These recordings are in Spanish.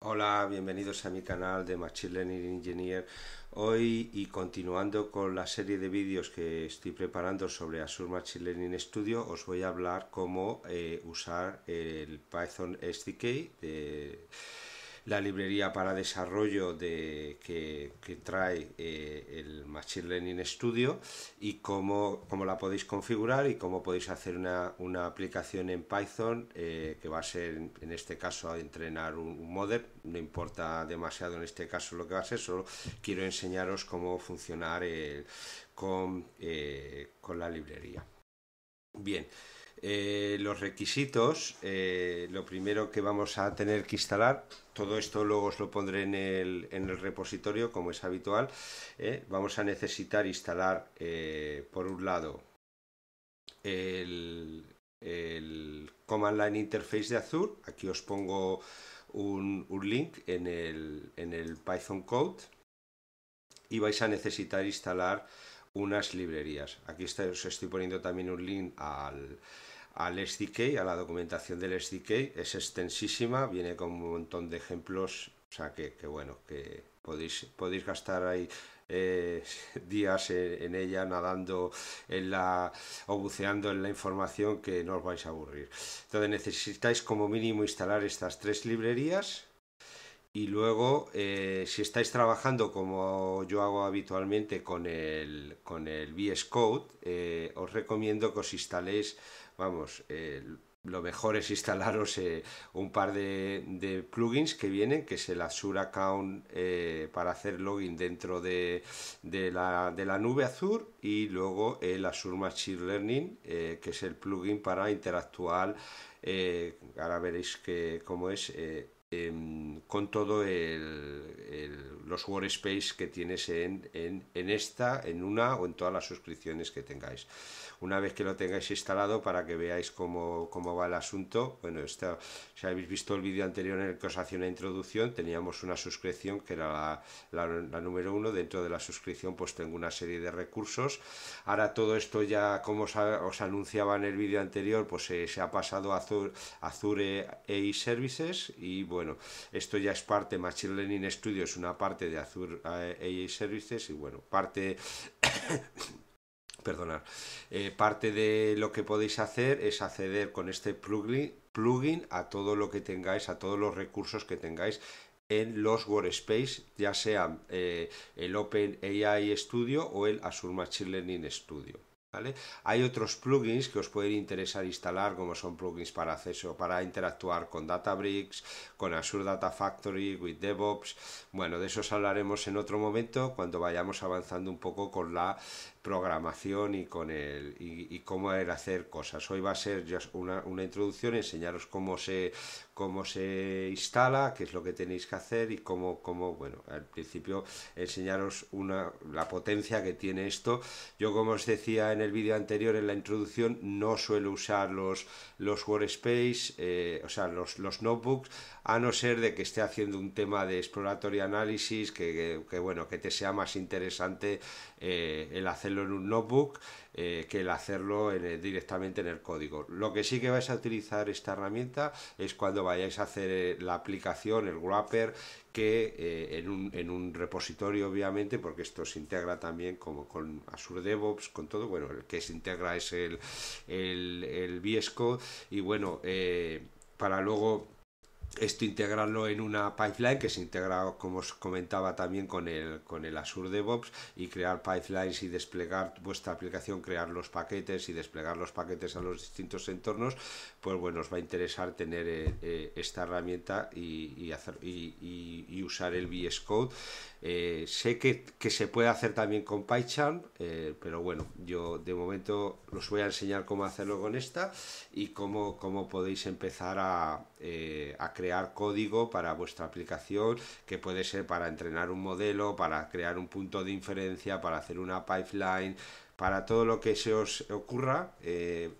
Hola, bienvenidos a mi canal de Machine Learning Engineer. Hoy y continuando con la serie de vídeos que estoy preparando sobre Azure Machine Learning Studio, os voy a hablar cómo eh, usar el Python SDK de la librería para desarrollo de, que, trae eh, el Machine Learning Studio y cómo, cómo, la podéis configurar y cómo podéis hacer una, una aplicación en Python eh, que va a ser, en este caso, a entrenar un, model. No importa demasiado en este caso lo que va a ser, solo quiero enseñaros cómo funcionar con, eh, con la librería. Bien. Eh, los requisitos, eh, lo primero que vamos a tener que instalar, todo esto luego os lo pondré en el, repositorio como es habitual, eh, vamos a necesitar instalar por un lado el, Command Line Interface de Azure, aquí os pongo un, link en el, en el Python Code y vais a necesitar instalar unas librerías. Aquí os estoy poniendo también un link al, al SDK, a la documentación del SDK. Es extensísima, viene con un montón de ejemplos, o sea que, que bueno, que podéis, podéis gastar ahí eh, días en, ella nadando en la o buceando en la información que no os vais a aburrir. Entonces necesitáis como mínimo instalar estas tres librerías y luego, eh, si estáis trabajando como yo hago habitualmente con el, con el VS Code, eh, os recomiendo que os instaléis, vamos, lo mejor es instalaros eh, un par de, plugins que vienen, que es el Azure Account para hacer login dentro de, la, nube Azure y luego el Azure Machine Learning, que es el plugin para interactuar, ahora veréis que, cómo es Em, con todo los workspace que tienes en esta, en una o en todas las suscripciones que tengáis una vez que lo tengáis instalado para que veáis cómo, cómo va el asunto. Bueno, si habéis visto el vídeo anterior en el que os hacía una introducción, teníamos una suscripción que era la, número uno. Dentro de la suscripción pues tengo una serie de recursos. Ahora todo esto ya, como os, anunciaba en el vídeo anterior, pues eh, se ha pasado a Azure, Azure AI Services y bueno, esto ya es parte, Machine Learning Studio es una parte de Azure AI Services y bueno, parte perdonar. Eh, parte de lo que podéis hacer es acceder con este plugin, plugin a todo lo que tengáis, a todos los recursos que tengáis en los Workspace, ya sea eh, el OpenAI Studio o el Azure Machine Learning Studio. ¿Vale? Hay otros plugins que os puede interesar instalar, como son plugins para acceso, para interactuar con Databricks, con Azure Data Factory, with DevOps. Bueno, de eso hablaremos en otro momento cuando vayamos avanzando un poco con la programación y con el y, cómo hacer cosas. Hoy va a ser ya una, una, introducción, enseñaros cómo se cómo se instala, qué es lo que tenéis que hacer y cómo, cómo bueno, al principio enseñaros una, la potencia que tiene esto. Yo como os decía en el vídeo anterior, en la introducción, no suelo usar los, los workspace, eh, o sea, los, los notebooks, a no ser de que esté haciendo un tema de exploratorio análisis que, que, bueno, que te sea más interesante eh, el hacerlo en un notebook eh, que el hacerlo directamente en el código. Lo que sí que vais a utilizar esta herramienta es cuando vayáis a hacer eh, la aplicación, el wrapper, que en, un, en, un, repositorio, obviamente, porque esto se integra también como con Azure DevOps, con todo, bueno, el que se integra es el, el, el y bueno, para luego esto integrarlo en una pipeline que se integra, como os comentaba también, con el, con el Azure DevOps y crear pipelines y desplegar vuestra aplicación, crear los paquetes y desplegar los paquetes a los distintos entornos, pues bueno, os va a interesar tener eh, eh, esta herramienta y, hacer, y, usar el VS Code. Eh, sé que, se puede hacer también con PyCharm, pero bueno, yo de momento os voy a enseñar cómo hacerlo con esta y cómo, cómo podéis empezar a, a crear código para vuestra aplicación, que puede ser para entrenar un modelo, para crear un punto de inferencia, para hacer una pipeline, para todo lo que se os ocurra,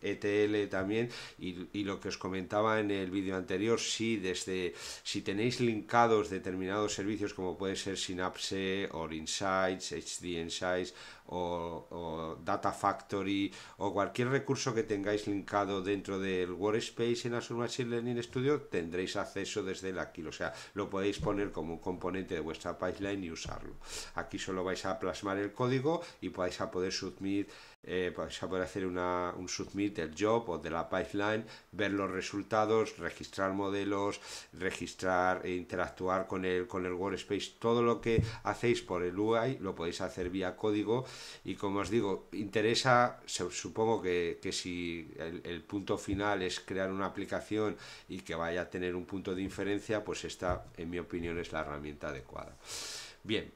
ETL eh, e también, y, lo que os comentaba en el vídeo anterior, si desde si tenéis linkados determinados servicios como puede ser Synapse, or Insights, HD Insights o, Data Factory o cualquier recurso que tengáis linkado dentro del Workspace en Azure Machine Learning Studio, tendréis acceso desde el aquí, o sea, lo podéis poner como un componente de vuestra pipeline y usarlo. Aquí solo vais a plasmar el código y vais a poder subir. Eh, pues, poder hacer un submit del job o de la pipeline, ver los resultados, registrar modelos, registrar e interactuar con el, con el workspace. Todo lo que hacéis por el UI lo podéis hacer vía código y como os digo, interesa, supongo que, si el, el punto final es crear una aplicación y que vaya a tener un punto de inferencia, pues esta, en mi opinión, es la herramienta adecuada. Bien,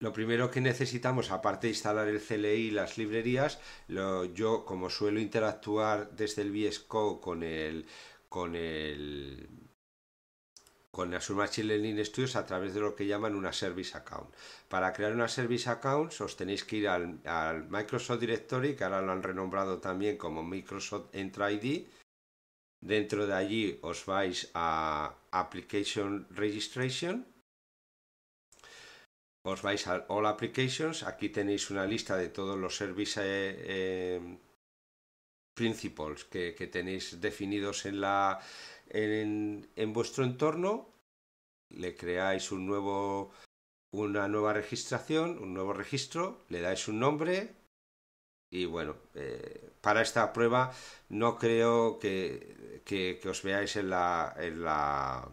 lo primero que necesitamos, aparte de instalar el CLI y las librerías, yo como suelo interactuar desde el VS Code con el con el con Azure Machine Learning Studios a través de lo que llaman una Service Account. Para crear una Service Account os tenéis que ir al, al Microsoft Directory, que ahora lo han renombrado también como Microsoft Entra ID. Dentro de allí os vais a Application Registration os vais a All Applications, aquí tenéis una lista de todos los Service eh, eh, principles que, tenéis definidos en, la, en, en, vuestro entorno, le creáis un nuevo, una nueva registración, un nuevo registro, le dais un nombre y bueno, eh, para esta prueba no creo que, que, que os veáis en la, en la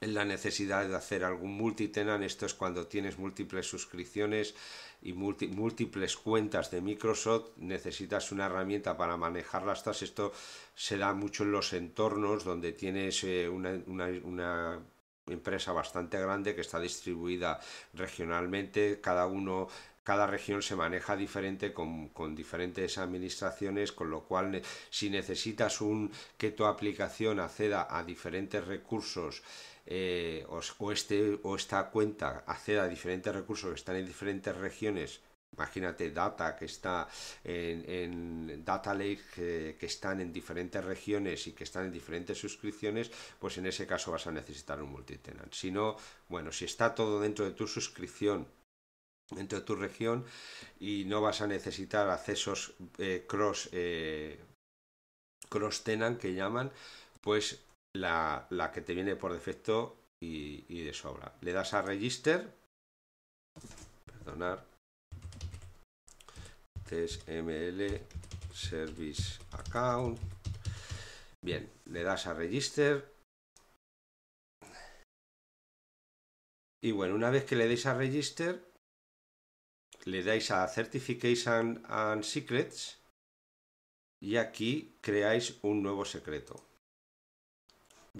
la necesidad de hacer algún multitenant, esto es cuando tienes múltiples suscripciones y múltiples cuentas de Microsoft, necesitas una herramienta para manejarlas. Esto se da mucho en los entornos donde tienes eh, una, empresa bastante grande que está distribuida regionalmente, cada uno cada región se maneja diferente con, con, diferentes administraciones, con lo cual si necesitas un, que tu aplicación acceda a diferentes recursos eh, o, esta cuenta acceda a diferentes recursos que están en diferentes regiones Imagínate data que está en, data lake que están en diferentes regiones y que están en diferentes suscripciones, pues en ese caso vas a necesitar un multitenant. Si no, bueno, si está todo dentro de tu suscripción, dentro de tu región y no vas a necesitar accesos eh, cross eh, cross tenant que llaman, pues la, que te viene por defecto y, y, de sobra. Le das a register. Perdonar. tsml Service Account. Bien, le das a register. Y bueno, una vez que le deis a register, le dais a Certification and Secrets y aquí creáis un nuevo secreto.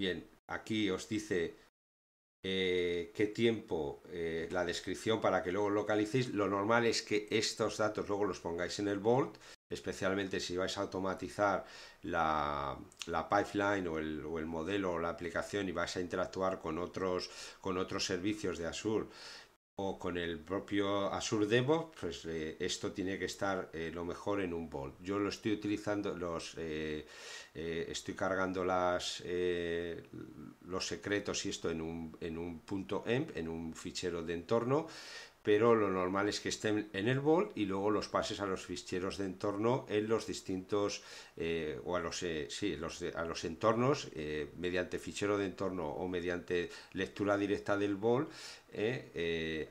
Bien, aquí os dice eh, qué tiempo, eh, la descripción para que luego localicéis. Lo normal es que estos datos luego los pongáis en el Vault, especialmente si vais a automatizar la, pipeline o el, modelo o la aplicación y vais a interactuar con otros, con otros servicios de Azure o con el propio Azure DevOps, pues eh, esto tiene que estar eh, lo mejor en un bol. Yo lo estoy utilizando, los eh, estoy cargando las los secretos y esto en un, en un punto .env, en un fichero de entorno pero lo normal es que estén en el bol y luego los pases a los ficheros de entorno en los distintos eh, o a los, eh, a los entornos eh, mediante fichero de entorno o mediante lectura directa del bol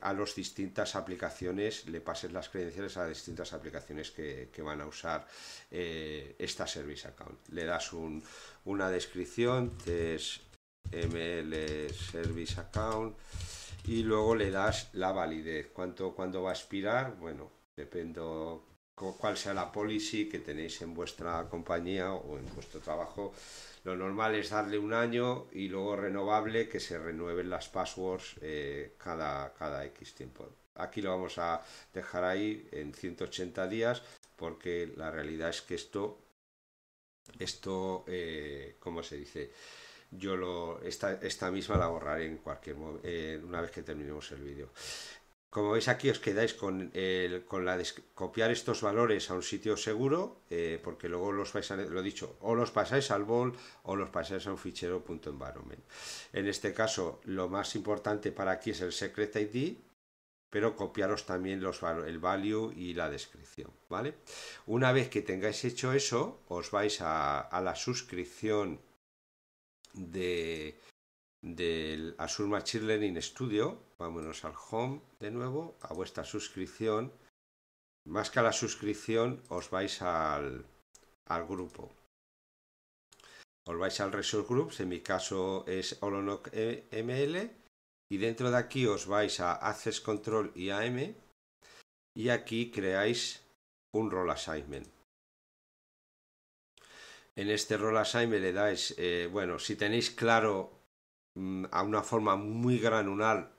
a las distintas aplicaciones le pases las credenciales a las distintas aplicaciones que, van a usar esta service account le das una descripción ml service account y luego le das la validez. ¿Cuánto, ¿Cuándo va a expirar? Bueno, depende cuál sea la policy que tenéis en vuestra compañía o en vuestro trabajo. Lo normal es darle un año y luego renovable que se renueven las passwords eh, cada, cada X tiempo. Aquí lo vamos a dejar ahí en 180 días porque la realidad es que esto, esto, eh, ¿cómo se dice? yo lo, esta, misma la borraré en cualquier eh, una vez que terminemos el vídeo. Como veis aquí os quedáis con, el, con la copiar estos valores a un sitio seguro, eh, porque luego los vais a, lo dicho, o los pasáis al bol o los pasáis a un fichero .environment. En este caso, lo más importante para aquí es el secret ID, pero copiaros también los, el value y la descripción, ¿vale? Una vez que tengáis hecho eso, os vais a la suscripción de del Azure Machine Learning Studio. Vámonos al home de nuevo, a vuestra suscripción. Más que a la suscripción, os vais al, grupo. Os vais al Resource Groups, en mi caso es Olonoc eh, ML. Y dentro de aquí os vais a Access Control y Y aquí creáis un role assignment en este rol me le dais, eh, bueno, si tenéis claro mm, a una forma muy granular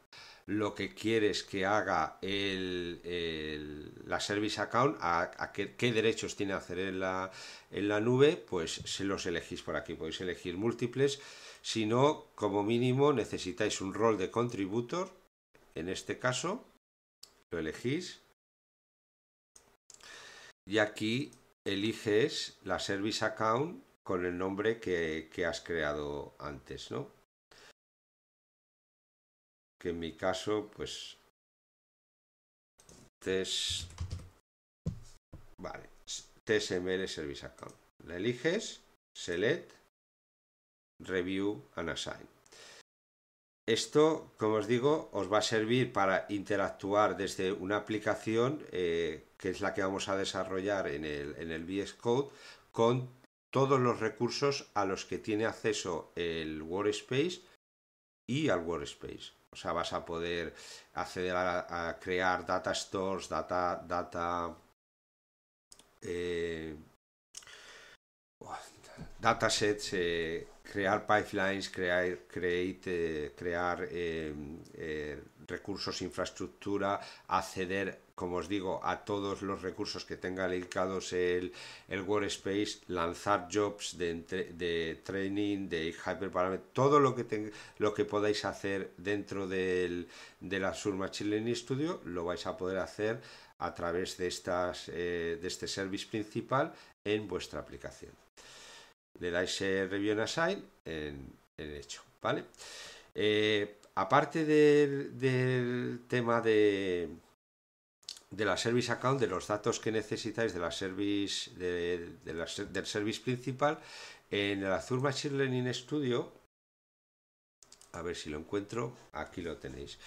lo que quieres que haga el, la Service Account, a, qué, derechos tiene hacer en la, en la nube, pues se los elegís por aquí, podéis elegir múltiples, si no, como mínimo necesitáis un rol de contributor, en este caso, lo elegís, y aquí eliges la service account con el nombre que, has creado antes, ¿no? Que en mi caso, pues... Vale, TSML Service Account. La eliges, select, review and assign. Esto, como os digo, os va a servir para interactuar desde una aplicación eh, que es la que vamos a desarrollar en el, en VS Code, con todos los recursos a los que tiene acceso el Workspace y al Workspace. O sea, vas a poder acceder a, crear data stores, data, data, eh, datasets, eh, crear pipelines, crear, create, eh, crear recursos, infraestructura, acceder como os digo, a todos los recursos que tenga dedicados el, el Workspace, lanzar jobs de, de training, de hyperparameter, todo lo que, lo que podáis hacer dentro del, de la Surma Machine Studio, lo vais a poder hacer a través de, estas, eh, de este service principal en vuestra aplicación. Le dais el eh, Review en en, hecho, ¿vale? Eh, aparte del, del tema de, de la service account, de los datos que necesitáis de la service, de, la, del service principal, en el Azure Machine Learning Studio, a ver si lo encuentro, aquí lo tenéis.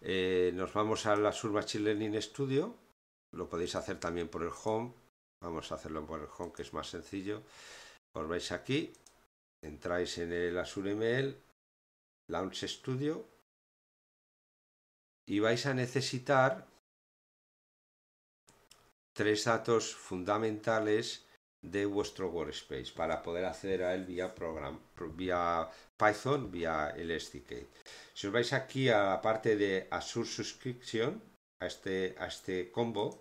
Eh, nos vamos al Azure Machine Learning Studio, lo podéis hacer también por el home, vamos a hacerlo por el home que es más sencillo. Os vais aquí, entráis en el Azure ML, Launch Studio, y vais a necesitar tres datos fundamentales de vuestro workspace para poder acceder a él vía, program, vía Python, vía Elasticate. Si os vais aquí a la parte de Azure Subscription, a este, a este combo,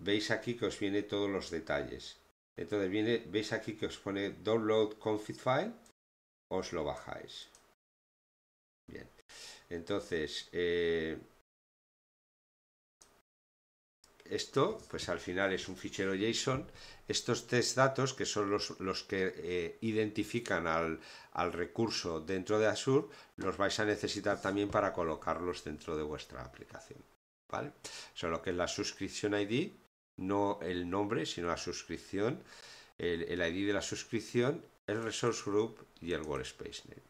veis aquí que os viene todos los detalles. Entonces viene, veis aquí que os pone download config file, os lo bajáis. Bien, entonces eh, esto, pues al final es un fichero JSON. Estos tres datos, que son los, que eh, identifican al, recurso dentro de Azure, los vais a necesitar también para colocarlos dentro de vuestra aplicación. ¿Vale? Solo que es la suscripción ID, no el nombre, sino la suscripción, el, ID de la suscripción, el resource group y el workspace name.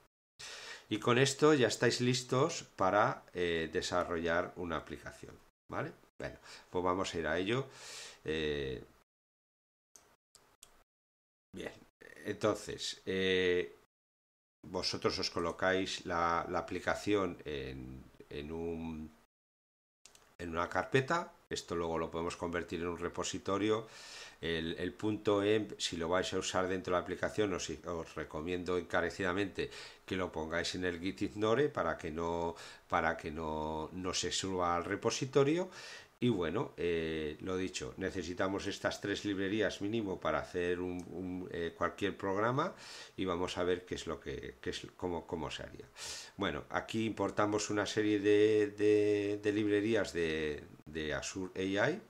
Y con esto ya estáis listos para eh, desarrollar una aplicación. ¿Vale? Bueno, pues vamos a ir a ello. Eh, bien, entonces, eh, vosotros os colocáis la, aplicación en, un, en una carpeta. Esto luego lo podemos convertir en un repositorio. El, punto .env, em, si lo vais a usar dentro de la aplicación, os, recomiendo encarecidamente que lo pongáis en el gitignore para que no, para que no, no se suba al repositorio y bueno, eh, lo dicho, necesitamos estas tres librerías mínimo para hacer eh, cualquier programa y vamos a ver qué es lo que, es, cómo, cómo se haría. Bueno, aquí importamos una serie de, librerías de, Azure AI.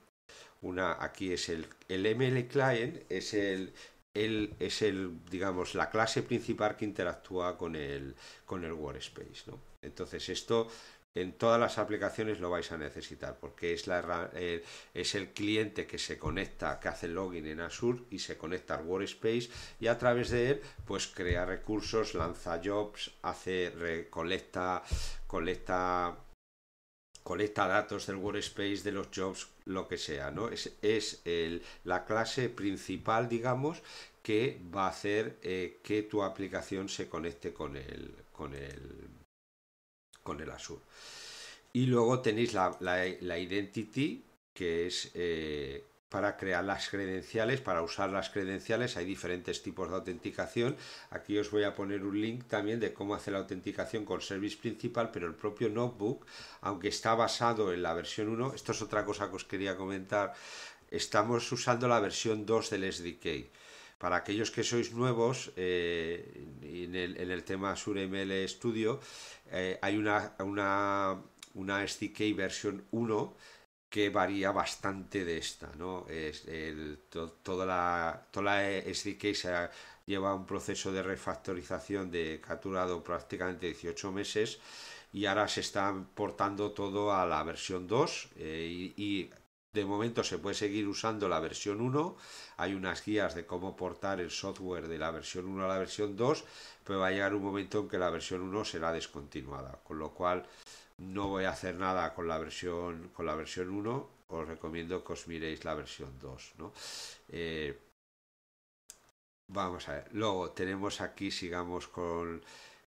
Una, aquí es el, ML Client, es el, es el, digamos, la clase principal que interactúa con el, con el workspace. Entonces, esto en todas las aplicaciones lo vais a necesitar porque es, la, eh, es el cliente que se conecta, que hace login en Azure y se conecta al Workspace y a través de él pues crea recursos, lanza jobs, hace, recolecta, colecta datos del workspace, de los jobs, lo que sea, ¿no? Es, es el, la clase principal, digamos, que va a hacer eh, que tu aplicación se conecte con el, con el con el azul Y luego tenéis la, Identity, que es eh, para crear las credenciales, para usar las credenciales. Hay diferentes tipos de autenticación. Aquí os voy a poner un link también de cómo hacer la autenticación con Service Principal, pero el propio Notebook, aunque está basado en la versión 1, esto es otra cosa que os quería comentar, estamos usando la versión 2 del SDK para aquellos que sois nuevos eh, en, el, en, el, tema Studio, eh, hay una, una, una, SDK versión 1 que varía bastante de esta, ¿no? Es toda, la, toda la SDK se lleva un proceso de refactorización de capturado prácticamente 18 meses y ahora se está portando todo a la versión 2 eh, y de momento se puede seguir usando la versión 1, hay unas guías de cómo portar el software de la versión 1 a la versión 2, pero va a llegar un momento en que la versión 1 será descontinuada, con lo cual no voy a hacer nada con la versión, con la versión 1, os recomiendo que os miréis la versión 2. ¿no? Eh, vamos a ver, luego tenemos aquí, sigamos con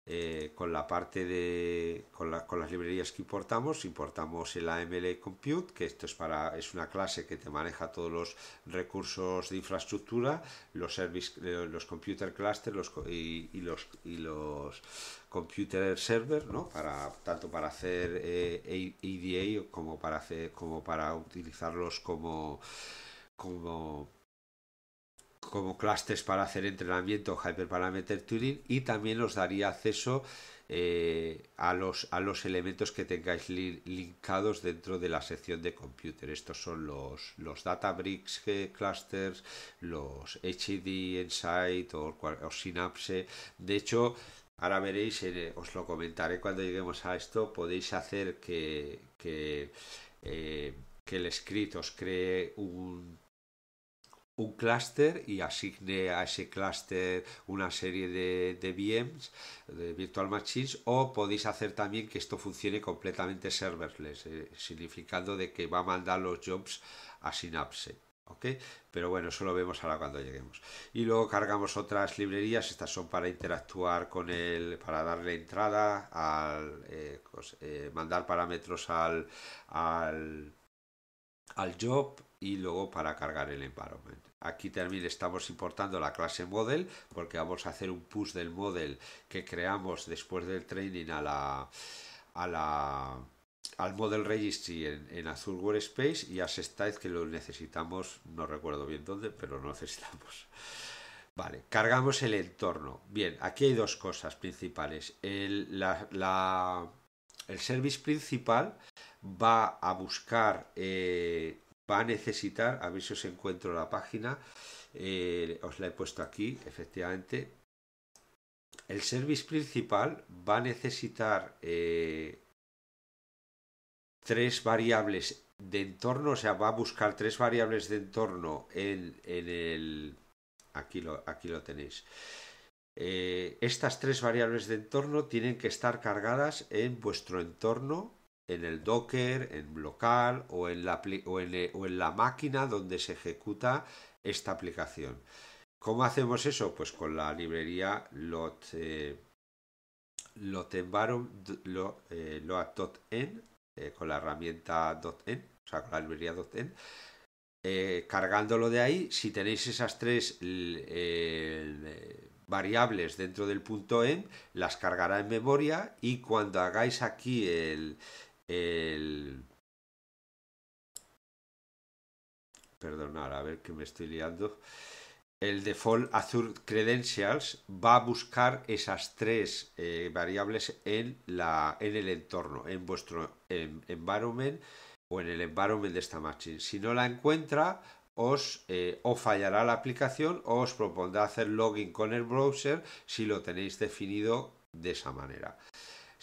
eh, con la parte de con, con, las librerías que importamos importamos el AML Compute que esto es para es una clase que te maneja todos los recursos de infraestructura los service eh, los computer clusters y, los y los computer server para tanto para hacer eh, EDA como para hacer como para utilizarlos como como como clusters para hacer entrenamiento hyperparameter tuning y también os daría acceso eh, a, los, a los elementos que tengáis linkados dentro de la sección de computer. Estos son los, los Databricks eh, clusters, los HD Insight o, o, Synapse. De hecho, ahora veréis, eh, os lo comentaré cuando lleguemos a esto, podéis hacer que, que, que el script os cree un un clúster y asigne a ese clúster una serie de, de, VMs, de virtual machines, o podéis hacer también que esto funcione completamente serverless, eh, significando de que va a mandar los jobs a Synapse. ¿ok? Pero bueno, eso lo vemos ahora cuando lleguemos. Y luego cargamos otras librerías, estas son para interactuar con el, para darle entrada, al, eh, eh, mandar parámetros al, al, al job, y luego para cargar el environment. Aquí también estamos importando la clase model porque vamos a hacer un push del model que creamos después del training a la, a la al model registry en, Azure Workspace y a State que lo necesitamos, no recuerdo bien dónde, pero lo necesitamos. Vale, cargamos el entorno. Bien, aquí hay dos cosas principales. El, la, el service principal va a buscar eh, va a necesitar, a ver si os encuentro la página, eh, os la he puesto aquí, efectivamente. El service principal va a necesitar eh, tres variables de entorno, o sea, va a buscar tres variables de entorno en, el... Aquí lo, aquí lo tenéis. Eh, estas tres variables de entorno tienen que estar cargadas en vuestro entorno en el Docker, en local o en la, eh, o en, la máquina donde se ejecuta esta aplicación. ¿Cómo hacemos eso? Pues con la librería lot, eh, eh, eh con la herramienta .en, o sea, con la librería cargándolo de ahí, si tenéis esas tres variables dentro del punto en, las cargará en memoria y cuando hagáis aquí el, el... a ver que me estoy liando. El default Azure Credentials va a buscar esas tres eh, variables en, la, en el entorno, en vuestro environment o en el environment de esta machine. Si no la encuentra, os eh, o fallará la aplicación o os propondrá hacer login con el browser si lo tenéis definido de esa manera.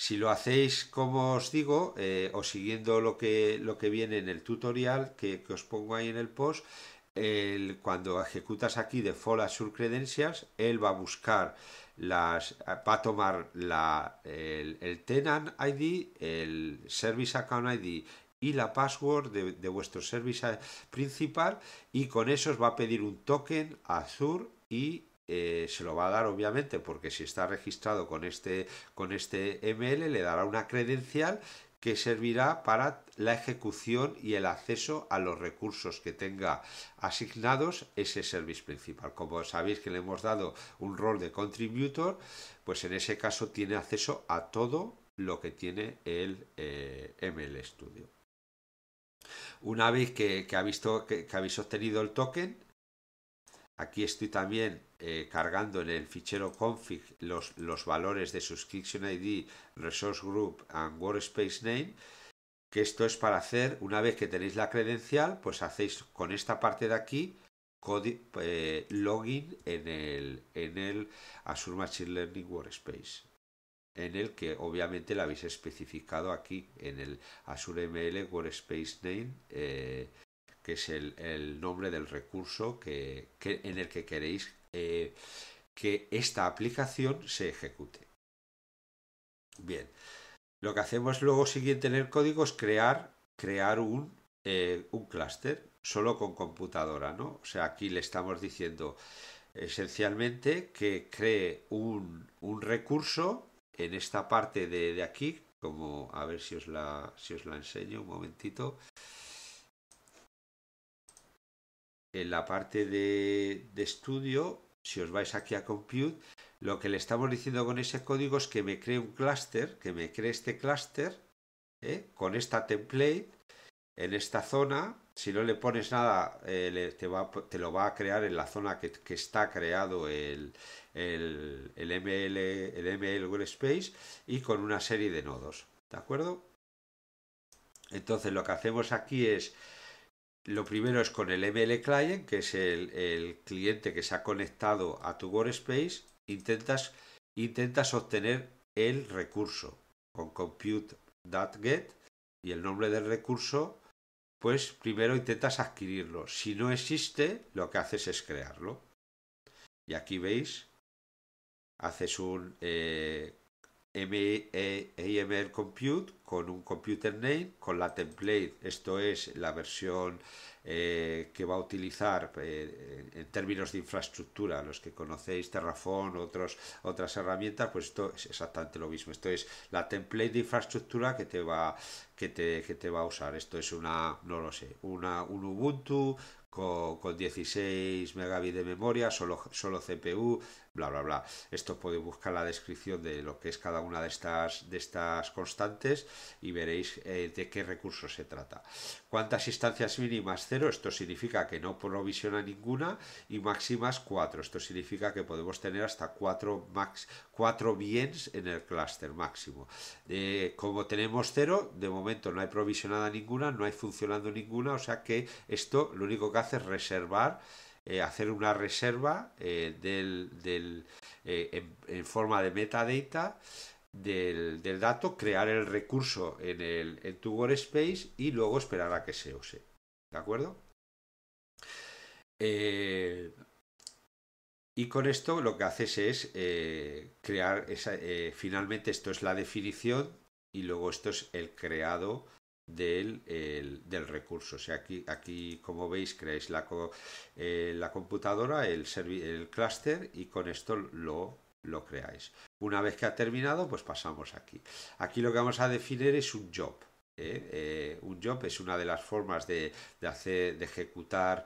Si lo hacéis, como os digo, eh, o siguiendo lo que, lo que viene en el tutorial que, os pongo ahí en el post, cuando ejecutas aquí de Azure Credencias, él va a buscar las, va a tomar la, el, tenant ID, el service account ID y la password de, vuestro service principal y con eso os va a pedir un token Azure y eh, se lo va a dar obviamente porque si está registrado con este, este ML le dará una credencial que servirá para la ejecución y el acceso a los recursos que tenga asignados ese service principal. Como sabéis que le hemos dado un rol de contributor, pues en ese caso tiene acceso a todo lo que tiene el eh, ML Studio. Una vez que, ha que habéis obtenido el token, aquí estoy también eh, cargando en el fichero config los, valores de subscription ID, resource group and workspace name, que esto es para hacer, una vez que tenéis la credencial, pues hacéis con esta parte de aquí eh, login en el, en el Azure Machine Learning Workspace, en el que obviamente lo habéis especificado aquí, en el Azure ML Workspace Name, eh, que es el, nombre del recurso que, que, en el que queréis eh, que esta aplicación se ejecute. Bien, lo que hacemos luego siguiente en el código es crear, crear un, eh, un clúster solo con computadora, ¿no? O sea, aquí le estamos diciendo esencialmente que cree un, un recurso en esta parte de, aquí, como a ver si os la, si os la enseño un momentito en la parte de, estudio, si os vais aquí a compute, lo que le estamos diciendo con ese código es que me cree un cluster, que me cree este cluster ¿eh? con esta template en esta zona. Si no le pones nada, eh, te, lo va a crear en la zona que, está creado el, el, ML, el ML Workspace y con una serie de nodos. ¿De acuerdo? Entonces lo que hacemos aquí es lo primero es con el ML Client, que es el, cliente que se ha conectado a tu workspace, intentas, intentas obtener el recurso con compute.get y el nombre del recurso, pues primero intentas adquirirlo. Si no existe, lo que haces es crearlo. Y aquí veis, haces un eh, e, AML Compute con un computer name, con la template, esto es la versión eh, que va a utilizar eh, en términos de infraestructura, los que conocéis Terraform, otros, otras herramientas, pues esto es exactamente lo mismo, esto es la template de infraestructura que te va, que te, va a usar, esto es una, no lo sé, una, un Ubuntu con, 16 megabits de memoria, solo, solo CPU, bla, bla, Esto podéis buscar la descripción de lo que es cada una de estas, de estas constantes y veréis eh, de qué recurso se trata. ¿Cuántas instancias mínimas? Cero. Esto significa que no provisiona ninguna y máximas cuatro, Esto significa que podemos tener hasta cuatro max, cuatro bienes en el clúster máximo. Eh, como tenemos cero, de momento no hay provisionada ninguna, no hay funcionando ninguna, o sea que esto lo único que hace es reservar eh, hacer una reserva eh, eh, en, forma de metadata del, dato, crear el recurso en, el, en tu workspace y luego esperar a que se use. ¿De acuerdo? y con esto lo que haces es crear finalmente esto es la definición y luego esto es el creado del, del recurso. O sea, aquí, aquí como veis, creáis la, eh, la computadora, el, el clúster y con esto lo, lo creáis. Una vez que ha terminado, pues pasamos aquí. Aquí lo que vamos a definir es un job. ¿eh? Eh, un job es una de las formas de, de hacer, de ejecutar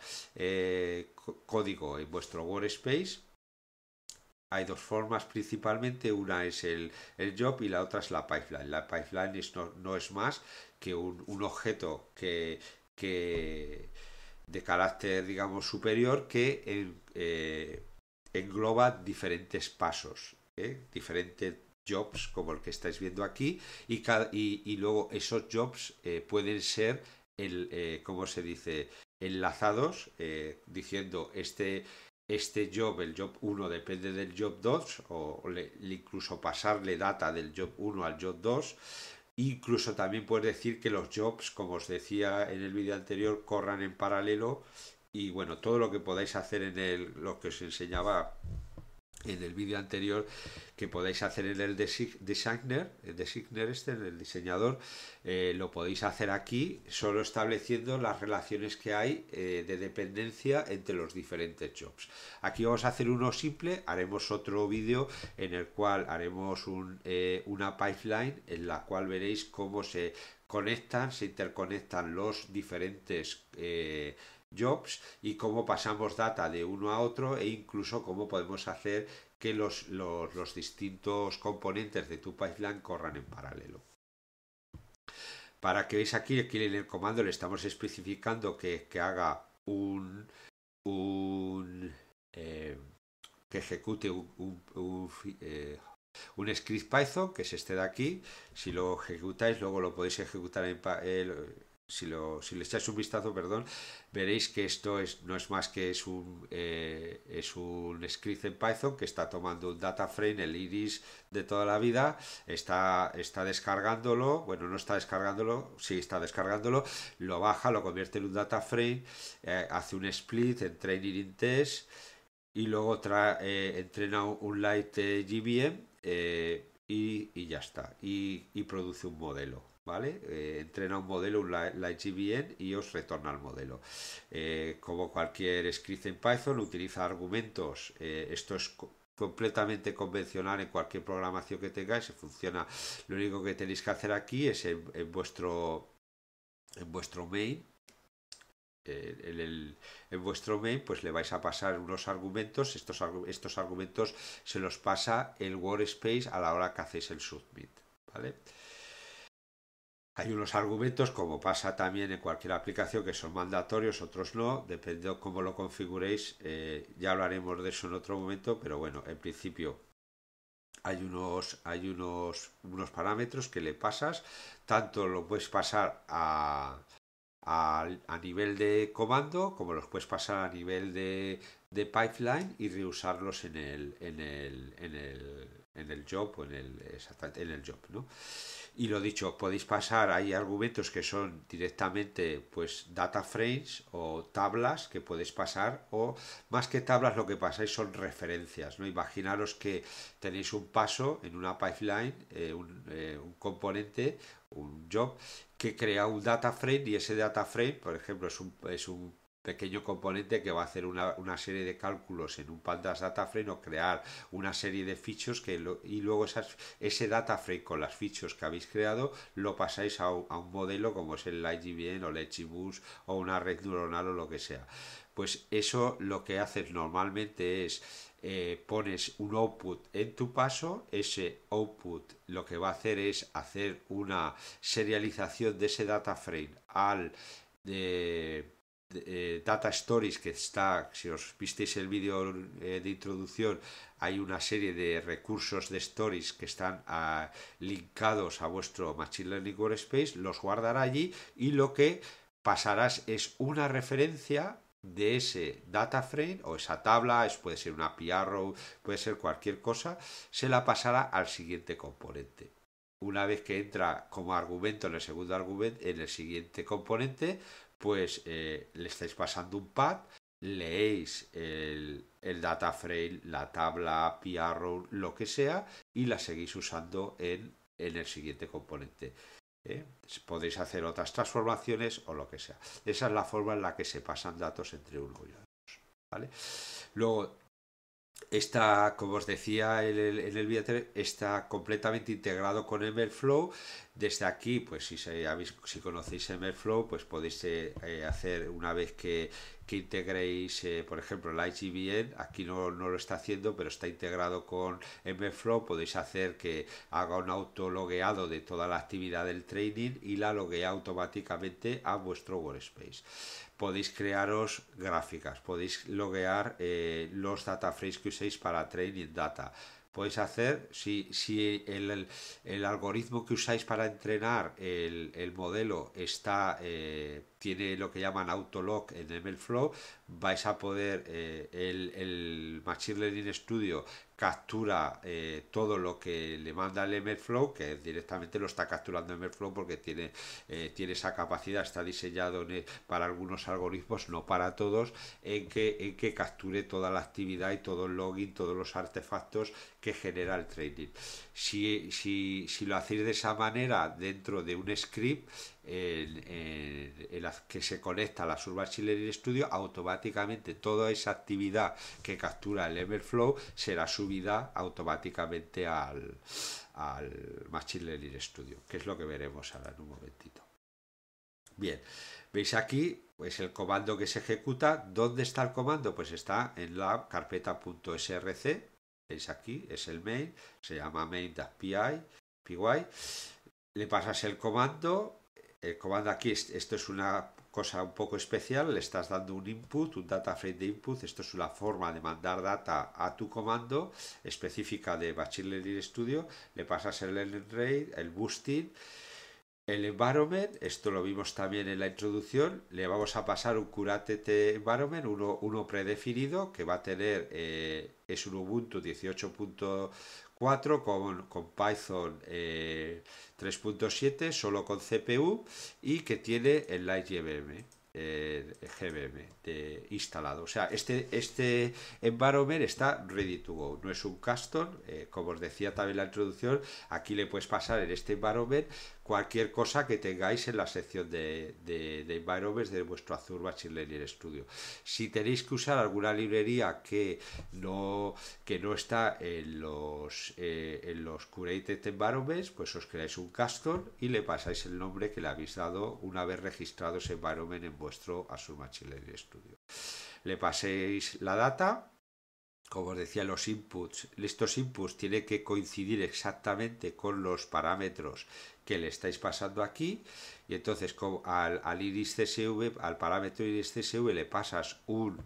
código en vuestro workspace hay dos formas principalmente, una es el, el, job y la otra es la pipeline. La pipeline no, es más que un, un objeto que, que, de carácter, digamos, superior que eh, engloba diferentes pasos, ¿eh? diferentes jobs como el que estáis viendo aquí y, y, luego esos jobs eh, pueden ser, el, ¿cómo se dice?, enlazados diciendo este este job, el job 1, depende del job 2, o incluso pasarle data del job 1 al job 2. Incluso también puedes decir que los jobs, como os decía en el vídeo anterior, corran en paralelo. Y bueno, todo lo que podáis hacer en el, lo que os enseñaba en el vídeo anterior que podéis hacer en el designer, el designer este, en el diseñador, eh, lo podéis hacer aquí, solo estableciendo las relaciones que hay eh, de dependencia entre los diferentes jobs. Aquí vamos a hacer uno simple, haremos otro vídeo en el cual haremos eh, una pipeline en la cual veréis cómo se conectan, se interconectan los diferentes jobs y cómo pasamos data de uno a otro e incluso cómo podemos hacer que los, distintos componentes de tu pipeline corran en paralelo. Para que veáis aquí, aquí en el comando le estamos especificando que, haga un, un eh, que ejecute eh, un, script Python, que es este de aquí. Si lo ejecutáis, luego lo podéis ejecutar en, si, lo, le echáis un vistazo, perdón, veréis que esto es, no es más que es un, eh, script en Python que está tomando un data frame, el iris de toda la vida, está, está descargándolo, bueno, no está descargándolo, sí está descargándolo, lo baja, lo convierte en un data frame, eh, hace un split en training in test y luego trae, eh, entrena un light GBM y, y, ya está, y produce un modelo. ¿vale? Eh, entrena un modelo, un LightGBN y os retorna el modelo. Eh, como cualquier script en Python, utiliza argumentos, eh, esto es completamente convencional en cualquier programación que tengáis, funciona. Lo único que tenéis que hacer aquí es en, vuestro en vuestro main en, vuestro main pues le vais a pasar unos argumentos. Estos, estos argumentos se los pasa el workspace a la hora que hacéis el submit. ¿vale? Hay unos argumentos, como pasa también en cualquier aplicación, que son mandatorios, otros no, depende de cómo lo configuréis, eh, ya hablaremos de eso en otro momento, pero bueno, en principio hay unos, hay unos, unos parámetros que le pasas, tanto lo puedes pasar a, a, nivel de comando como los puedes pasar a nivel de, de pipeline y reusarlos en el, en el, en el, en el job en el, en el job, ¿no? Y lo dicho, podéis pasar, hay argumentos que son directamente pues data frames o tablas que podéis pasar o más que tablas lo que pasáis son referencias. ¿no? Imaginaros que tenéis un paso en una pipeline, eh, eh, un, componente, un job que crea un data frame y ese data frame, por ejemplo, es un, es un pequeño componente que va a hacer una, serie de cálculos en un pandas data frame o crear una serie de fichos que y luego ese data frame con las fichos que habéis creado lo pasáis a un, modelo como es el LightGBN o el XGBoost o una red neuronal o lo que sea. Pues eso lo que haces normalmente es eh, pones un output en tu paso, ese output lo que va a hacer es hacer una serialización de ese data frame al... de eh, eh, data Stories que está, si os visteis el vídeo eh, de introducción, hay una serie de recursos de stories que están ah, linkados a vuestro Machine Learning Workspace, los guardará allí y lo que pasarás es una referencia de ese data frame o esa tabla, es, puede ser una PRO, puede ser cualquier cosa, se la pasará al siguiente componente. Una vez que entra como argumento en el segundo argumento, en el siguiente componente, pues eh, le estáis pasando un pad, leéis el, data frame, la tabla, row, lo que sea, y la seguís usando en, el siguiente componente. ¿eh? Podéis hacer otras transformaciones o lo que sea. Esa es la forma en la que se pasan datos entre uno y ¿vale? Luego, está, como os decía en el, en está completamente integrado con MLflow. Desde aquí, pues si, se, si conocéis Mflow, pues podéis eh, eh, hacer una vez que, integréis, eh, por ejemplo, la IGBN, aquí no, no, lo está haciendo, pero está integrado con MFlow, podéis hacer que haga un autologueado de toda la actividad del training y la loguea automáticamente a vuestro workspace. Podéis crearos gráficas, podéis loguear los data frames que uséis para training data, podéis hacer, si, si el, algoritmo que usáis para entrenar el, el modelo está, eh, tiene lo que llaman autolock en MLflow, vais a poder, eh, el, Machine Learning Studio captura eh, todo lo que le manda el Emerflow, que directamente lo está capturando Flow porque tiene, eh, tiene esa capacidad, está diseñado para algunos algoritmos, no para todos, en que, en que capture toda la actividad y todo el login, todos los artefactos que genera el trading. Si, si, si lo hacéis de esa manera dentro de un script, el, el, que se conecta a la Machine Studio, automáticamente toda esa actividad que captura el Everflow será subida automáticamente al, al Machine Learning Studio, que es lo que veremos ahora en un momentito. Bien, veis aquí pues el comando que se ejecuta. ¿Dónde está el comando? Pues está en la carpeta .src. Veis aquí, es el main, se llama main.py. Le pasas el comando, el eh, comando aquí, esto es una cosa un poco especial, le estás dando un input, un data frame de input, esto es una forma de mandar data a tu comando específica de Machine Learning Studio, le pasas el learning rate, el boosting, el environment, esto lo vimos también en la introducción, le vamos a pasar un curatet environment, uno, predefinido que va a tener, eh, es un Ubuntu 18. 4 con, con Python eh, 3.7 solo con CPU y que tiene el Light GVM, eh, instalado. O sea, este, este environment está ready to go, no es un custom. Eh, como os decía también en la introducción, aquí le puedes pasar en este environment cualquier cosa que tengáis en la sección de, de, de Environments de vuestro Azure Machine Learning Studio. Si tenéis que usar alguna librería que no, que no está en los, eh, en los Curated Environments, pues os creáis un custom y le pasáis el nombre que le habéis dado una vez registrado ese environment en vuestro Azure Machine Learning Studio. Le paséis la data como os decía, los inputs, estos inputs tienen que coincidir exactamente con los parámetros que le estáis pasando aquí y entonces al, al iris CSV, al parámetro iris CSV le pasas un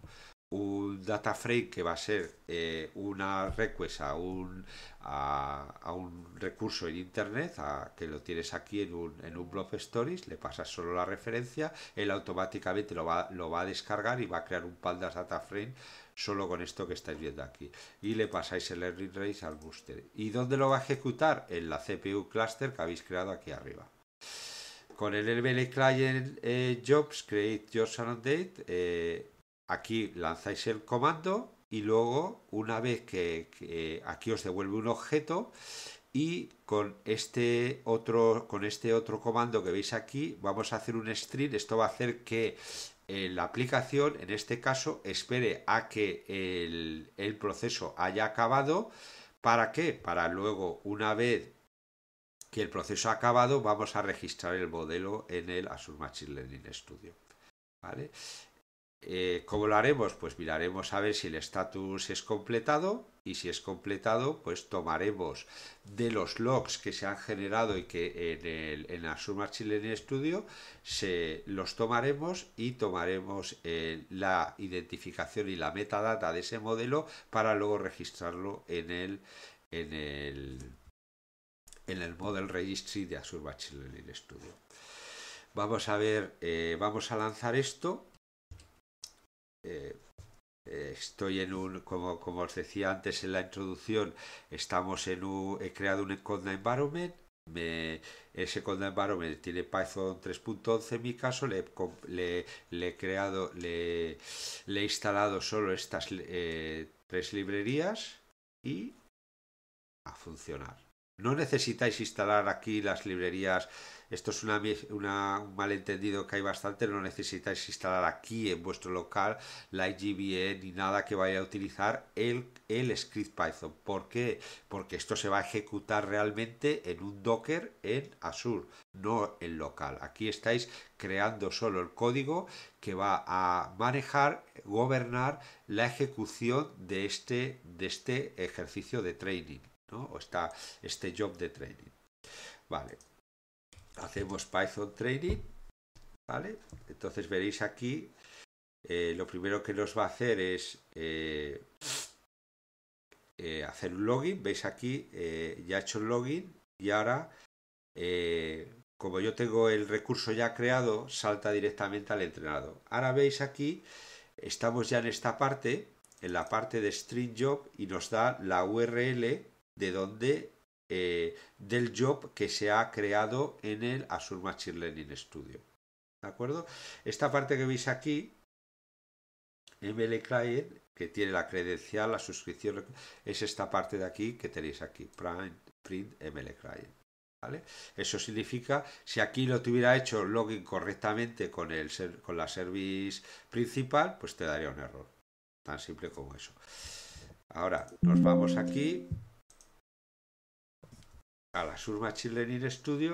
un data frame que va a ser eh, una request a un, a, un recurso en internet a, que lo tienes aquí en un, en un blog stories, le pasas solo la referencia, él automáticamente lo va, lo va a descargar y va a crear un pandas data frame solo con esto que estáis viendo aquí y le pasáis el error Race al booster. ¿Y dónde lo va a ejecutar? En la CPU cluster que habéis creado aquí arriba con el ML Client eh, Jobs Create Jobs and Update eh, Aquí lanzáis el comando y luego, una vez que, aquí os devuelve un objeto, y con este otro con este otro comando que veis aquí vamos a hacer un string esto va a hacer que eh, la aplicación en este caso espere a que el, proceso haya acabado para qué para luego una vez que el proceso ha acabado vamos a registrar el modelo en el Azure Machine Learning Studio ¿Vale? Eh, ¿Cómo lo haremos? Pues miraremos a ver si el estatus es completado y si es completado, pues tomaremos de los logs que se han generado y que en, el, en Learning Studio se, los tomaremos y tomaremos eh, la identificación y la metadata de ese modelo para luego registrarlo en el, en el, Model Registry de Azure Learning Studio. Vamos a ver, eh, vamos a lanzar esto eh, estoy en un, como, os decía antes en la introducción, estamos en un, he creado un conda environment, ese conda environment tiene Python 3.11 en mi caso, le, he creado, le, he instalado solo estas eh, tres librerías y a funcionar. No necesitáis instalar aquí las librerías. Esto es una, un malentendido que hay bastante. No necesitáis instalar aquí en vuestro local la IGBN e ni nada que vaya a utilizar el, script Python. ¿Por qué? Porque esto se va a ejecutar realmente en un Docker en Azure, no en local. Aquí estáis creando solo el código que va a manejar, gobernar la ejecución de este, de este ejercicio de training. O está este job de training, Vale. Hacemos Python training, ¿vale? Entonces veréis aquí, eh, lo primero que nos va a hacer es eh, eh, hacer un login. Veis aquí, ya he hecho el login y ahora, como yo tengo el recurso ya creado, salta directamente al entrenado. Ahora veis aquí, estamos ya en esta parte, en la parte de street Job y nos da la URL de donde eh, del job que se ha creado en el Azure Machine Learning Studio. ¿De acuerdo? Esta parte que veis aquí, ML Client, que tiene la credencial, la suscripción, es esta parte de aquí que tenéis aquí, print, print ML Client. ¿Vale? Eso significa, si aquí lo tuviera hecho login correctamente con, el, con la service principal, pues te daría un error. Tan simple como eso. Ahora nos vamos aquí a la Surma Children Studio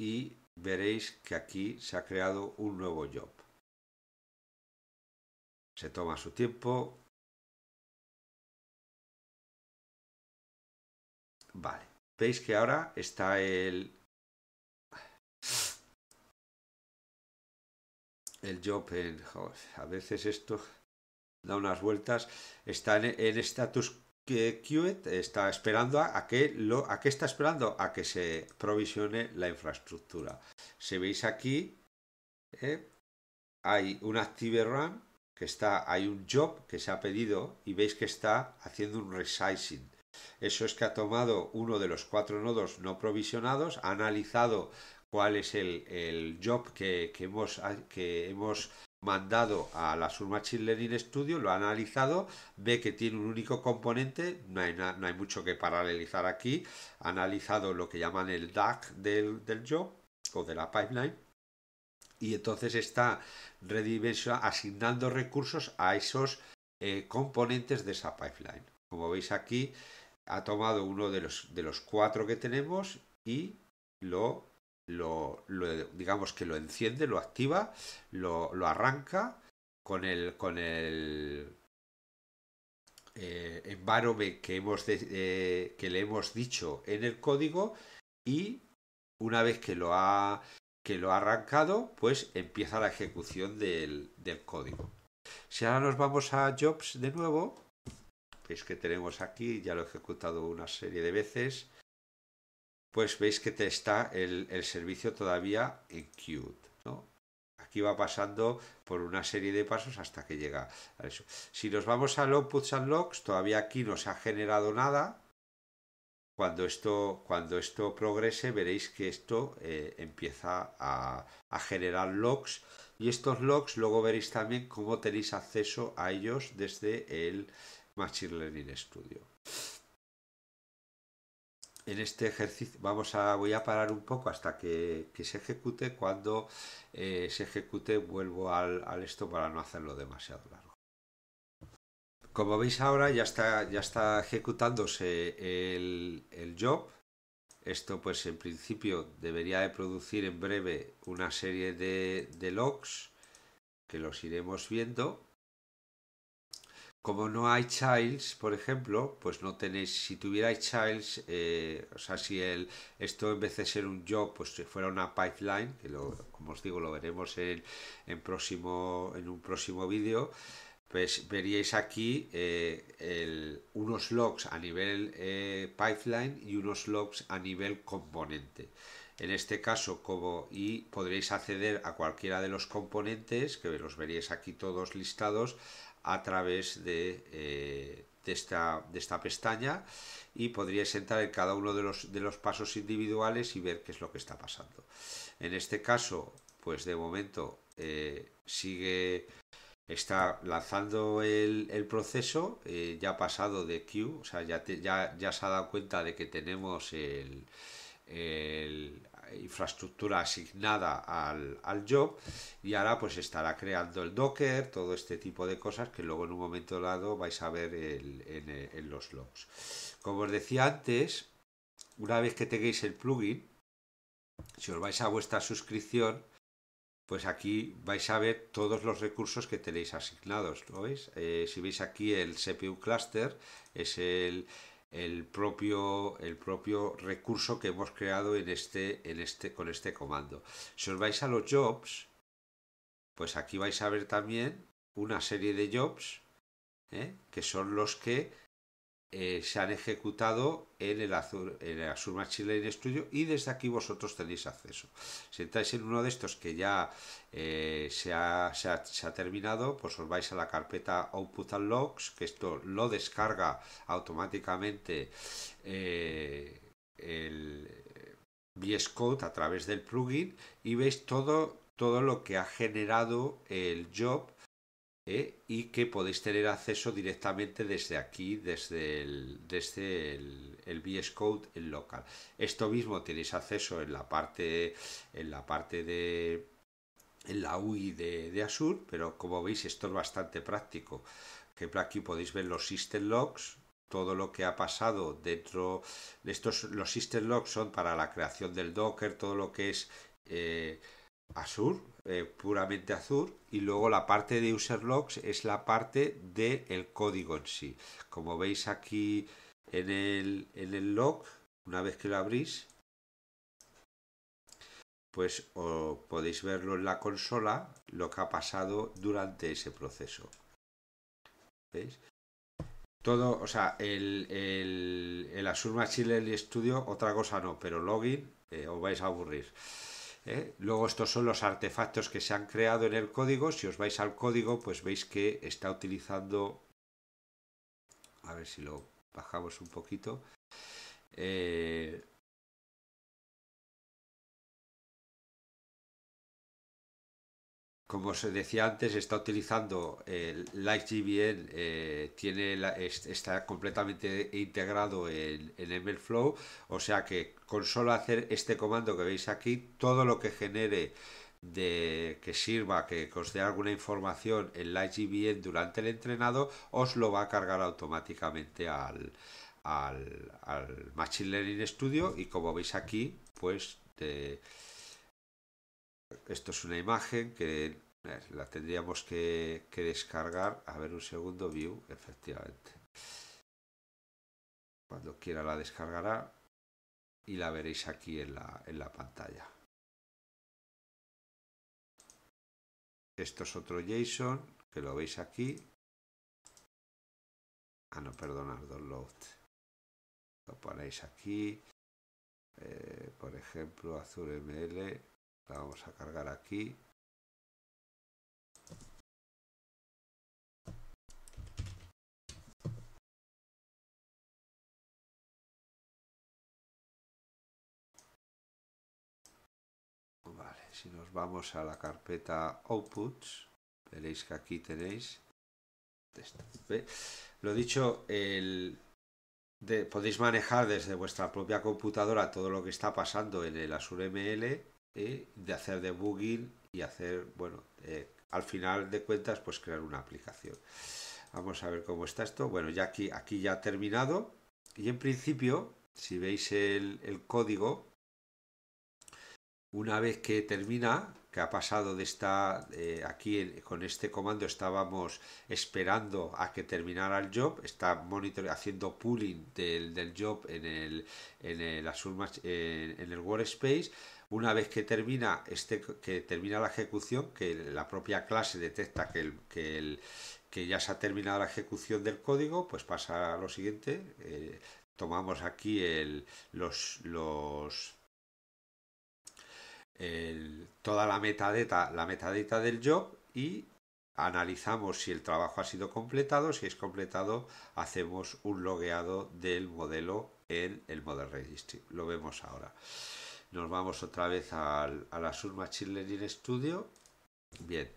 y veréis que aquí se ha creado un nuevo job. Se toma su tiempo. Vale. Veis que ahora está el... El job en... a veces esto da unas vueltas. Está en, en status que Qubit está esperando a, que lo, a que está esperando a que se provisione la infraestructura. Si veis aquí, eh, hay un Active Run que está, hay un job que se ha pedido y veis que está haciendo un resizing. Eso es que ha tomado uno de los cuatro nodos no provisionados, ha analizado cuál es el, job que, que hemos, que hemos mandado a la Surma Learning Studio, lo ha analizado, ve que tiene un único componente, no hay, mucho que paralelizar aquí, ha analizado lo que llaman el DAC del, del job o de la pipeline y entonces está asignando recursos a esos eh, componentes de esa pipeline. Como veis aquí, ha tomado uno de los, de los cuatro que tenemos y lo lo, digamos que lo enciende, lo activa, lo, arranca con el, con el eh, eh, que, le hemos dicho en el código y una vez que lo ha, que lo ha arrancado, pues empieza la ejecución del, del código. Si ahora nos vamos a Jobs de nuevo, veis que tenemos aquí, ya lo he ejecutado una serie de veces, pues veis que te está el, el servicio todavía en queued, ¿no? Aquí va pasando por una serie de pasos hasta que llega a eso. Si nos vamos a Outputs and Logs, todavía aquí no se ha generado nada. Cuando esto, cuando esto progrese, veréis que esto eh, empieza a, a generar logs. Y estos logs luego veréis también cómo tenéis acceso a ellos desde el Machine Learning Studio en este ejercicio vamos a voy a parar un poco hasta que, que se ejecute cuando eh, se ejecute vuelvo al, esto para no hacerlo demasiado largo como veis ahora ya está ya está ejecutándose el, job esto pues en principio debería de producir en breve una serie de, de logs que los iremos viendo como no hay childs, por ejemplo, pues no tenéis, si tuvierais childs, eh, o sea, si esto en vez de ser un job, pues si fuera una pipeline, que como os digo, lo veremos en, próximo, en un próximo vídeo, pues veríais aquí eh, unos logs a nivel eh, pipeline y unos logs a nivel componente. En este caso, como y podréis acceder a cualquiera de los componentes, que los veríais aquí todos listados, a través de, eh, esta, esta pestaña y podríais entrar en cada uno de los, de los pasos individuales y ver qué es lo que está pasando. En este caso, pues de momento eh, sigue, está lanzando el, proceso, eh, ya ha pasado de queue, o sea, ya, ya, se ha dado cuenta de que tenemos el infraestructura asignada al, job y ahora pues estará creando el docker, todo este tipo de cosas que luego en un momento dado vais a ver en, los logs. Como os decía antes, una vez que tengáis el plugin, si os vais a vuestra suscripción, pues aquí vais a ver todos los recursos que tenéis asignados, ¿lo veis? Eh, si veis aquí el CPU cluster, es el el propio, el propio recurso que hemos creado en este, en este, con este comando. Si os vais a los jobs, pues aquí vais a ver también una serie de jobs ¿eh? que son los que eh, se han ejecutado en el, Azure en el Studio y desde aquí vosotros tenéis acceso. Si entráis en uno de estos que ya eh, se, ha, terminado, pues os vais a la carpeta Output and Logs, que esto lo descarga automáticamente eh, el VS Code a través del plugin y veis todo, todo lo que ha generado el job ¿eh? y que podéis tener acceso directamente desde aquí, desde el, desde el, VS Code en local. Esto mismo tenéis acceso en la parte, en la parte de en la UI de, Azure, pero como veis esto es bastante práctico. Por aquí podéis ver los system logs, todo lo que ha pasado dentro de estos los system logs son para la creación del docker todo lo que es eh, azure eh, puramente azul y luego la parte de user logs es la parte del el código en sí. Como veis aquí en el, en el log, una vez que lo abrís, pues podéis verlo en la consola lo que ha pasado durante ese proceso. ¿Veis? Todo, o sea, el, el, el Azure Machine Studio, otra cosa no, pero login eh, os vais a aburrir. ¿eh? Luego estos son los artefactos que se han creado en el código. Si os vais al código, pues veis que está utilizando... A ver si lo bajamos un poquito. Eh, como os decía antes, está utilizando el eh, eh, tiene está completamente integrado en, MLflow, o sea que con solo hacer este comando que veis aquí, todo lo que genere de que sirva, que os dé alguna información en LiveGBN durante el entrenado, os lo va a cargar automáticamente al, Machine Learning Studio y como veis aquí, pues... Esto es una imagen que la tendríamos que, descargar. A ver un segundo, view, efectivamente. Cuando quiera la descargará y la veréis aquí en la, en la pantalla. Esto es otro JSON que lo veis aquí. Ah, no, perdonar download. Lo ponéis aquí. Eh, por ejemplo, Azure ML la vamos a cargar aquí si nos vamos a la carpeta outputs veréis que aquí tenéis lo dicho el podéis manejar desde vuestra propia computadora todo lo que está pasando en el Azure ML de hacer debugging y hacer, bueno, eh, al final de cuentas, pues crear una aplicación. Vamos a ver cómo está esto. Bueno, ya aquí, aquí ya ha terminado. Y en principio, si veis el, código, una vez que termina, que ha pasado de esta, aquí con este comando estábamos esperando a que terminara el job, está monitor, haciendo pooling del, del job en el, en el en el workspace, una vez que termina, este, que termina la ejecución, que la propia clase detecta que, ya se ha terminado la ejecución del código, pues pasa a lo siguiente. Eh, tomamos aquí toda la metadata, la metadata del job y analizamos si el trabajo ha sido completado. Si es completado, hacemos un logueado del modelo en el model registry. Lo vemos ahora. Nos vamos otra vez a la suma Machine Learning Studio. Bien,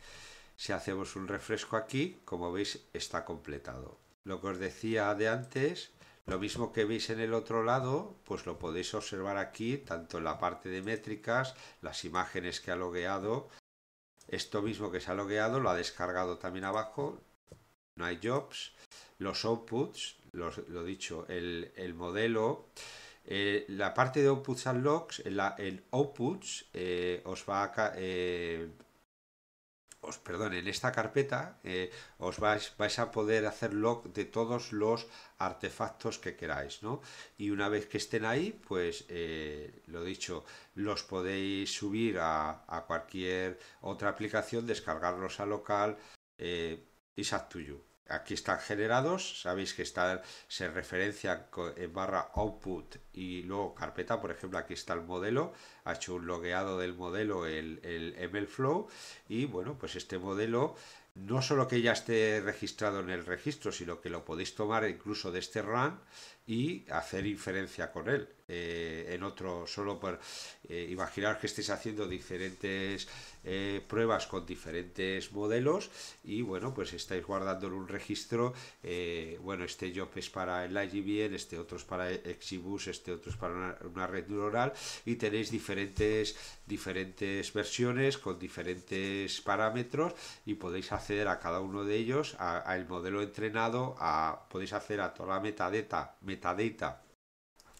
si hacemos un refresco aquí, como veis, está completado. Lo que os decía de antes, lo mismo que veis en el otro lado, pues lo podéis observar aquí, tanto en la parte de métricas, las imágenes que ha logueado. Esto mismo que se ha logueado lo ha descargado también abajo. No hay jobs. Los outputs, lo dicho, el, el modelo eh, la parte de outputs and logs, eh, el outputs eh, os va a... os, perdón, en esta carpeta os vais, vais, a poder hacer log de todos los artefactos que queráis, ¿no? Y una vez que estén ahí, pues lo dicho, los podéis subir a, cualquier otra aplicación, descargarlos a local, y up to you aquí están generados, sabéis que está, se referencia en barra output y luego carpeta, por ejemplo, aquí está el modelo, ha hecho un logueado del modelo, el, el MLflow, y bueno, pues este modelo no solo que ya esté registrado en el registro, sino que lo podéis tomar incluso de este run y hacer inferencia con él. Eh, en otro, solo por eh, imaginar que estéis haciendo diferentes eh, pruebas con diferentes modelos y bueno, pues estáis guardando en un registro, eh, bueno, este job es para el IGBN, este otro es para Exibus, este otro es para una, red neuronal y tenéis diferentes, diferentes versiones con diferentes parámetros y podéis acceder a cada uno de ellos, el modelo entrenado, a, podéis hacer a toda la metadata, metadata metadata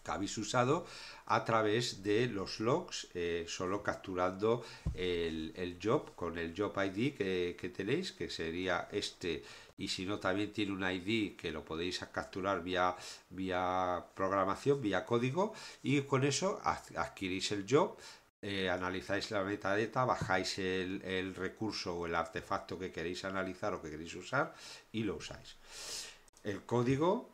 que habéis usado a través de los logs, eh, solo capturando el, job con el job ID que, tenéis, que sería este, y si no también tiene un ID que lo podéis capturar vía, vía programación, vía código, y con eso adquirís el job. Eh, analizáis la metadata, bajáis el, el recurso o el artefacto que queréis analizar o que queréis usar y lo usáis. El código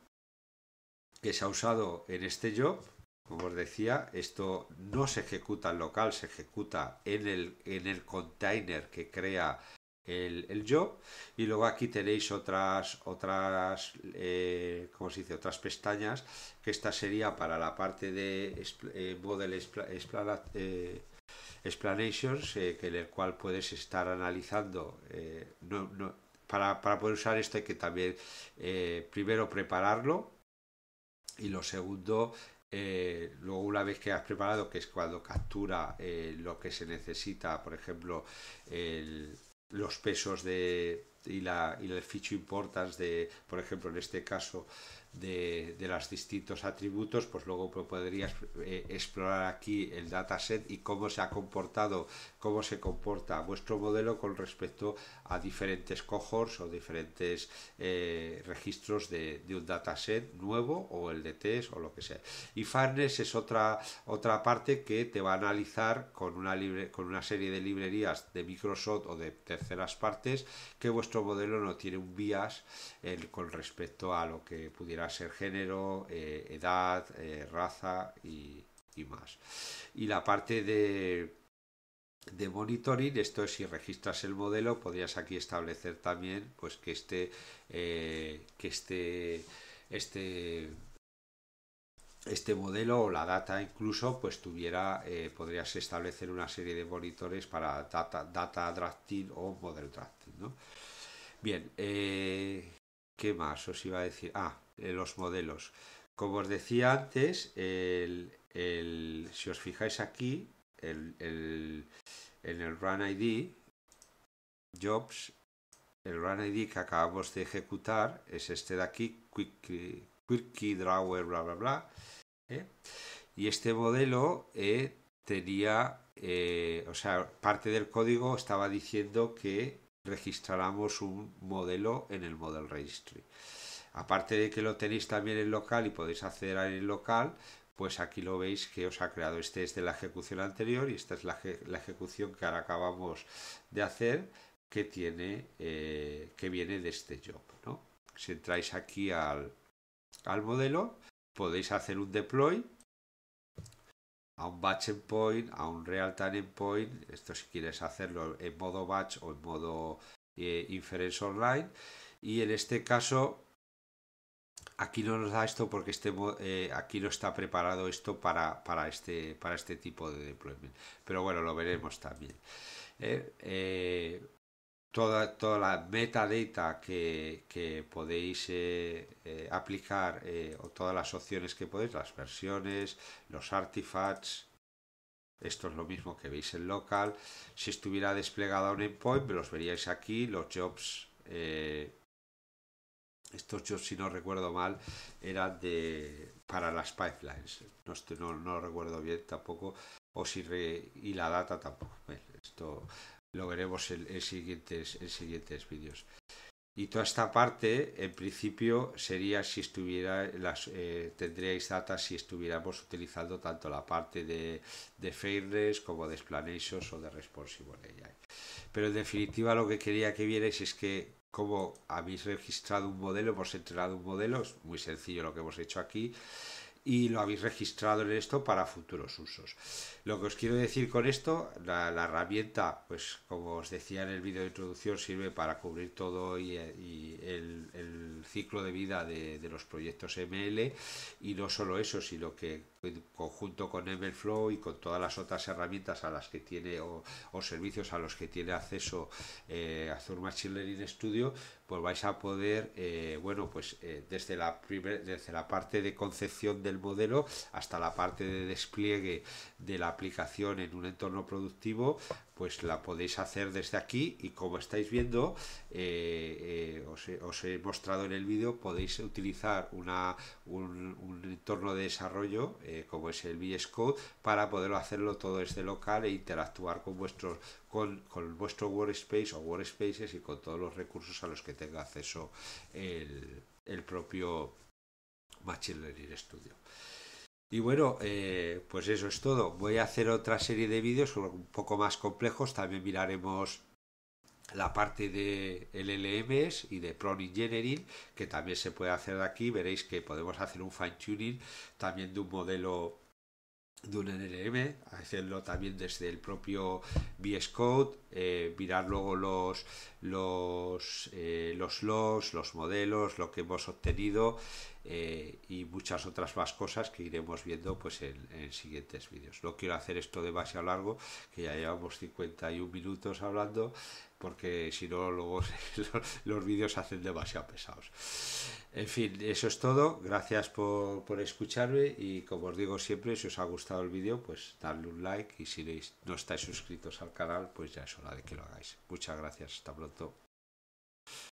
que se ha usado en este job. Como os decía, esto no se ejecuta en local, se ejecuta en el, en el container que crea el, el, job y luego aquí tenéis otras otras eh, se dice otras pestañas que esta sería para la parte de eh, model eh, explanations eh, que en el cual puedes estar analizando no, no, para, para, poder usar esto hay que también primero prepararlo y lo segundo, eh, luego una vez que has preparado, que es cuando captura eh, lo que se necesita, por ejemplo, los pesos de, y, la, y el ficho importance de, por ejemplo, en este caso, de, los distintos atributos, pues luego pues, podrías eh, explorar aquí el dataset y cómo se ha comportado cómo se comporta vuestro modelo con respecto a diferentes cohorts o diferentes eh, registros de, un dataset nuevo o el de test o lo que sea. Y Farnes es otra, otra parte que te va a analizar con una, libre, con una serie de librerías de Microsoft o de terceras partes que vuestro modelo no tiene un bias con respecto a lo que pudiera ser género, eh, edad, eh, raza y más. Y la parte de de monitoring, esto es si registras el modelo, podrías aquí establecer también pues que este, eh, que este, este, este modelo o la data incluso pues tuviera, eh, podrías establecer una serie de monitores para data, data drafting o model drafting, Bien, eh, ¿qué más os iba a decir? Ah, los modelos. Como os decía antes, el, si os fijáis aquí, el, en el run ID, jobs, el run ID que acabamos de ejecutar es este de aquí, quick, quick drawer, bla, bla, bla. ¿eh? Y este modelo eh, tenía, eh, o sea, parte del código estaba diciendo que registráramos un modelo en el model registry. Aparte de que lo tenéis también en local y podéis acceder en local, pues aquí lo veis que os ha creado. Este es de la ejecución anterior y esta es la, ejecución que ahora acabamos de hacer que tiene eh, que viene de este job. ¿no? Si entráis aquí al, modelo, podéis hacer un deploy a un batch endpoint, a un real-time endpoint, esto si quieres hacerlo en modo batch o en modo eh, inference online, y en este caso Aquí no nos da esto porque este, aquí no eh, está preparado esto para, para, este, para este tipo de deployment. Pero bueno, lo veremos también. Eh, eh, toda, toda la metadata que, que podéis aplicar o todas las opciones que podéis, las versiones, los artifacts, esto es lo mismo que veis en local. Si estuviera a un endpoint, los veríais aquí, los jobs estos yo, si no recuerdo mal, era de, para las pipelines. No, estoy, no, recuerdo bien tampoco. O si y la data tampoco. esto lo veremos en, siguientes, en siguientes vídeos. Y toda esta parte, en principio, sería si estuviera, las, eh, tendríais data si estuviéramos utilizando tanto la parte de, de fairness como de explanations o de responsible AI. Pero en definitiva lo que quería que vierais es que cómo habéis registrado un modelo, hemos entrenado un modelo, es muy sencillo lo que hemos hecho aquí, y lo habéis registrado en esto para futuros usos. Lo que os quiero decir con esto, la, herramienta, pues como os decía en el vídeo de introducción, sirve para cubrir todo y, el, ciclo de vida de, de los proyectos ML, y no solo eso, sino que conjunto con Everflow y con todas las otras herramientas a las que tiene o, servicios a los que tiene acceso eh, Azure Machine Learning Studio, pues vais a poder, eh, bueno, pues eh, desde, la desde la parte de concepción del modelo hasta la parte de despliegue de la aplicación en un entorno productivo, pues la podéis hacer desde aquí y como estáis viendo, eh, eh, os, he, mostrado en el vídeo, podéis utilizar una, un, entorno de desarrollo eh, como es el VS Code para poder hacerlo todo desde local e interactuar con con, vuestro workspace o workspaces y con todos los recursos a los que tenga acceso el, el propio Machine Learning Studio. Y bueno, eh, pues eso es todo. Voy a hacer otra serie de vídeos un poco más complejos. También miraremos la parte de LLMs y de pro Engineering, que también se puede hacer aquí. Veréis que podemos hacer un fine tuning también de un modelo de un NLM, hacerlo también desde el propio VS Code, eh, mirar luego los los, eh, los logs, los modelos, lo que hemos obtenido eh, y muchas otras más cosas que iremos viendo pues en, siguientes vídeos. No quiero hacer esto demasiado largo, que ya llevamos 51 minutos hablando, porque si no luego los vídeos se hacen demasiado pesados. En fin, eso es todo. Gracias por, escucharme y como os digo siempre, si os ha gustado el vídeo, pues dadle un like y si no estáis suscritos al canal, pues ya es hora de que lo hagáis. Muchas gracias, hasta pronto.